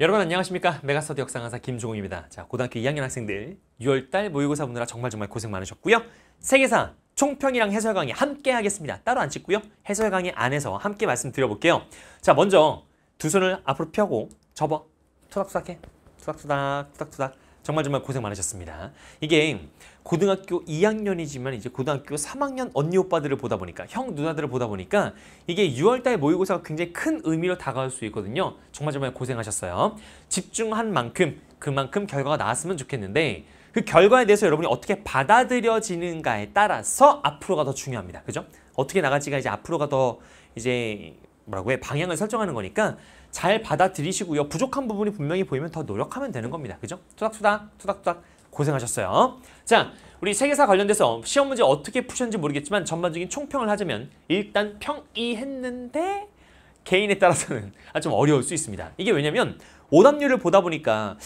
여러분 안녕하십니까 메가스터디 역사 강사 김종욱입니다 자 고등학교 2학년 학생들 6월달 모의고사 보느라 정말 정말 고생 많으셨고요 세계사 총평이랑 해설 강의 함께 하겠습니다 따로 안 찍고요 해설 강의 안에서 함께 말씀드려볼게요 자 먼저 두 손을 앞으로 펴고 접어 투닥투닥해 투닥투닥 투닥투닥 정말 정말 고생 많으셨습니다. 이게 고등학교 2학년이지만 이제 고등학교 3학년 언니 오빠들을 보다 보니까 형 누나들을 보다 보니까 이게 6월달 모의고사가 굉장히 큰 의미로 다가올 수 있거든요. 정말 정말 고생하셨어요. 집중한 만큼 그만큼 결과가 나왔으면 좋겠는데 그 결과에 대해서 여러분이 어떻게 받아들여지는가에 따라서 앞으로가 더 중요합니다. 그죠? 어떻게 나갈지가 이제 앞으로가 더 이제 뭐라고 해 방향을 설정하는 거니까 잘 받아들이시고요. 부족한 부분이 분명히 보이면 더 노력하면 되는 겁니다. 그죠? 투닥투닥 투닥투닥 고생하셨어요. 자, 우리 세계사 관련돼서 시험 문제 어떻게 푸셨는지 모르겠지만 전반적인 총평을 하자면 일단 평이했는데 개인에 따라서는 아, 좀 어려울 수 있습니다. 이게 왜냐면 오답률을 보다 보니까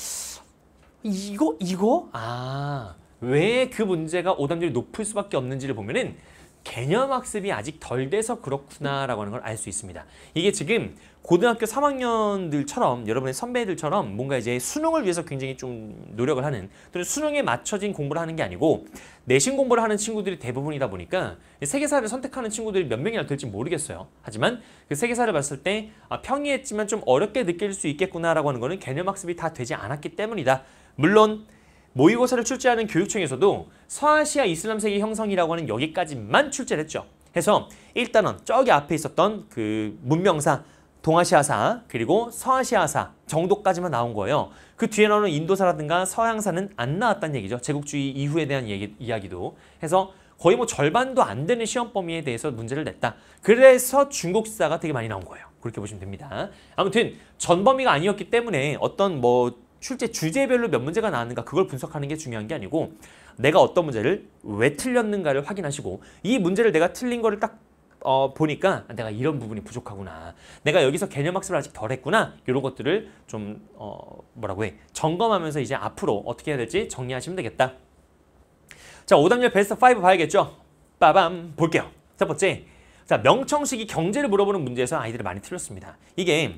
이거 이거 아 왜 그 문제가 오답률이 높을 수밖에 없는지를 보면은 개념 학습이 아직 덜 돼서 그렇구나라고 하는 걸 알 수 있습니다. 이게 지금 고등학교 3학년들처럼 여러분의 선배들처럼 뭔가 이제 수능을 위해서 굉장히 좀 노력을 하는 또는 수능에 맞춰진 공부를 하는 게 아니고 내신 공부를 하는 친구들이 대부분이다 보니까 세계사를 선택하는 친구들이 몇 명이나 될지 모르겠어요. 하지만 그 세계사를 봤을 때 아, 평이했지만 좀 어렵게 느낄 수 있겠구나라고 하는 거는 개념 학습이 다 되지 않았기 때문이다. 물론 모의고사를 출제하는 교육청에서도 서아시아 이슬람 세계 형성이라고 하는 여기까지만 출제를 했죠. 해서 1단원 저기 앞에 있었던 그 문명사 동아시아사 그리고 서아시아사 정도까지만 나온 거예요. 그 뒤에 나오는 인도사라든가 서양사는 안 나왔다는 얘기죠. 제국주의 이후에 대한 얘기, 이야기도 해서 거의 뭐 절반도 안 되는 시험 범위에 대해서 문제를 냈다. 그래서 중국사가 되게 많이 나온 거예요. 그렇게 보시면 됩니다. 아무튼 전 범위가 아니었기 때문에 어떤 뭐 출제 주제별로 몇 문제가 나왔는가 그걸 분석하는 게 중요한 게 아니고 내가 어떤 문제를 왜 틀렸는가를 확인하시고 이 문제를 내가 틀린 거를 딱 어, 보니까 내가 이런 부분이 부족하구나 내가 여기서 개념 학습을 아직 덜 했구나 이런 것들을 좀 어, 뭐라고 해 점검하면서 이제 앞으로 어떻게 해야 될지 정리하시면 되겠다 자5단률 베스트 5 봐야겠죠 빠밤 볼게요 첫 번째 자, 명청시기 경제를 물어보는 문제에서 아이들이 많이 틀렸습니다. 이게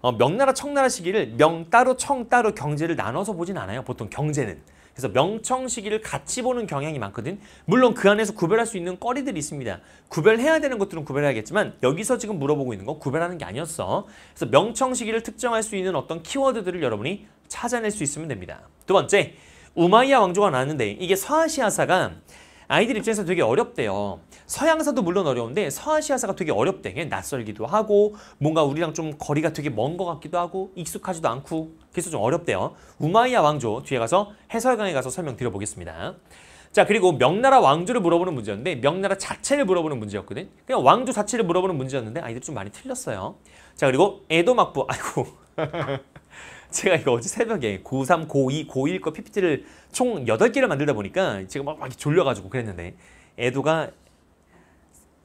어, 명나라 청나라 시기를 명 따로 청 따로 경제를 나눠서 보진 않아요. 보통 경제는. 그래서 명청 시기를 같이 보는 경향이 많거든. 물론 그 안에서 구별할 수 있는 꺼리들이 있습니다. 구별해야 되는 것들은 구별해야겠지만 여기서 지금 물어보고 있는 거 구별하는 게 아니었어. 그래서 명청 시기를 특정할 수 있는 어떤 키워드들을 여러분이 찾아낼 수 있으면 됩니다. 두 번째, 우마이야 왕조가 나왔는데 이게 서아시아사가 아이들 입장에서 되게 어렵대요. 서양사도 물론 어려운데 서아시아사가 되게 어렵대. 낯설기도 하고 뭔가 우리랑 좀 거리가 되게 먼 것 같기도 하고 익숙하지도 않고 그래서 좀 어렵대요. 우마이야 왕조 뒤에 가서 해설강에 가서 설명드려보겠습니다. 자 그리고 명나라 왕조를 물어보는 문제였는데 명나라 자체를 물어보는 문제였거든 그냥 왕조 자체를 물어보는 문제였는데 아이들좀 많이 틀렸어요 자 그리고 에도 막부 아이고 제가 이거 어제 새벽에 고3, 고2, 고1 거 PPT를 총 8개를 만들다 보니까 지금 막, 막 졸려가지고 그랬는데 애도가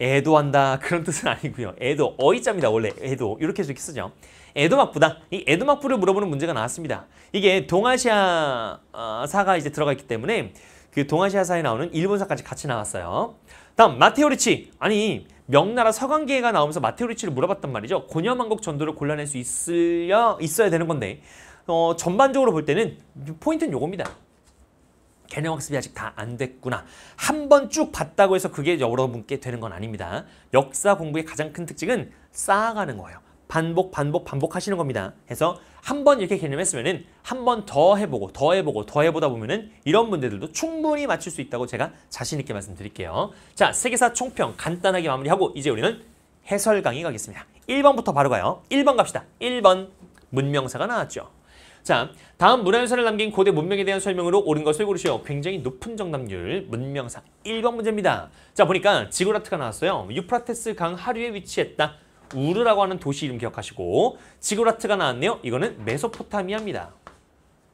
애도한다 그런 뜻은 아니고요. 애도 어이자입니다 원래 애도 이렇게 이렇게 쓰죠. 애도막부다 이 애도막부를 물어보는 문제가 나왔습니다. 이게 동아시아사가 아, 이제 들어가 있기 때문에 그 동아시아사에 나오는 일본사까지 같이 나왔어요. 다음 마테오리치 아니 명나라 서강계가 나오면서 마테오리치를 물어봤단 말이죠. 고려만국 전도를 골라낼 수 있으려, 있어야 되는 건데 어, 전반적으로 볼 때는 포인트는 요겁니다. 개념 학습이 아직 다 안 됐구나. 한 번 쭉 봤다고 해서 그게 여러분께 되는 건 아닙니다. 역사 공부의 가장 큰 특징은 쌓아가는 거예요. 반복 반복 반복하시는 겁니다. 그래서 한 번 이렇게 개념했으면은 한 번 더 해보고 더 해보고 더 해보다 보면은 이런 문제들도 충분히 맞출 수 있다고 제가 자신 있게 말씀드릴게요. 자 세계사 총평 간단하게 마무리하고 이제 우리는 해설 강의 가겠습니다. 1번부터 바로 가요. 1번 갑시다. 1번 문명사가 나왔죠. 자, 다음 문화유산을 남긴 고대 문명에 대한 설명으로 옳은 것을 고르시오. 굉장히 높은 정답률, 문명사 1번 문제입니다. 자, 보니까 지구라트가 나왔어요. 유프라테스 강 하류에 위치했다. 우르라고 하는 도시 이름 기억하시고 지그라트가 나왔네요. 이거는 메소포타미아입니다.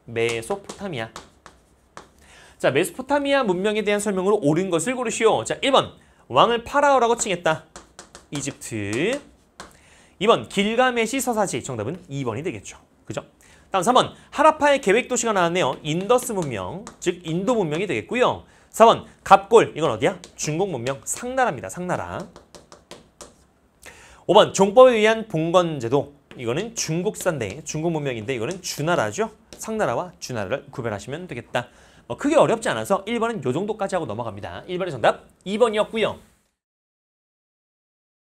메소포타미아. 자, 메소포타미아 문명에 대한 설명으로 옳은 것을 고르시오. 자, 1번 왕을 파라오라고 칭했다. 이집트. 2번 길가메시 서사시. 정답은 2번이 되겠죠. 그죠? 다음 3번 하라파의 계획 도시가 나왔네요. 인더스 문명, 즉 인도 문명이 되겠고요. 4번 갑골, 이건 어디야? 중국 문명, 상나라입니다. 상나라. 5번 종법에 의한 봉건제도 이거는 중국산대 중국 문명인데 이거는 주나라죠. 상나라와 주나라를 구별하시면 되겠다. 뭐 크게 어렵지 않아서 1번은 요 정도까지 하고 넘어갑니다. 1번의 정답 2번이었고요.